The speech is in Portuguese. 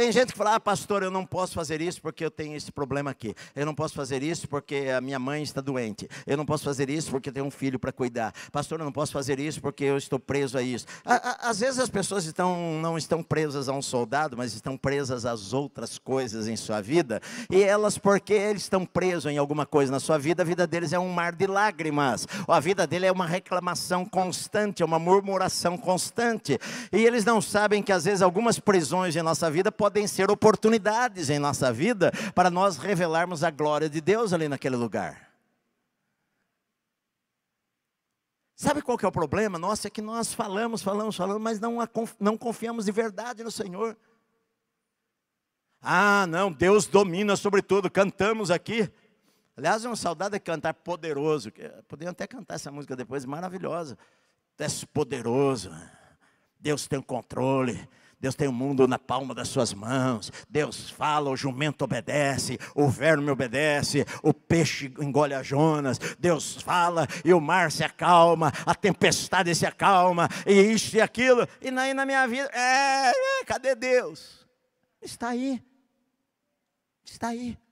Tem gente que fala, ah, pastor, eu não posso fazer isso porque eu tenho esse problema aqui. Eu não posso fazer isso porque a minha mãe está doente. Eu não posso fazer isso porque eu tenho um filho para cuidar. Pastor, eu não posso fazer isso porque eu estou preso a isso. Às vezes as pessoas estão, não estão presas a um soldado, mas estão presas às outras coisas em sua vida. E elas, porque eles estão presos em alguma coisa na sua vida, a vida deles é um mar de lágrimas. A vida dele é uma reclamação constante, é uma murmuração constante. E eles não sabem que às vezes algumas prisões em nossa vida podem podem ser oportunidades em nossa vida para nós revelarmos a glória de Deus ali naquele lugar. Sabe qual que é o problema? Nossa, é que nós falamos, falamos, falamos, mas não, não confiamos de verdade no Senhor. Ah, não, Deus domina sobre tudo. Cantamos aqui. Aliás, é uma saudade é cantar poderoso. Poderiam até cantar essa música depois, maravilhosa. Tu és poderoso. Deus tem o controle. Deus tem o mundo na palma das suas mãos. Deus fala, o jumento obedece, o verme obedece, o peixe engole a Jonas. Deus fala e o mar se acalma, a tempestade se acalma, e isso e aquilo. E na, na minha vida, é, é, cadê Deus? Está aí. Está aí.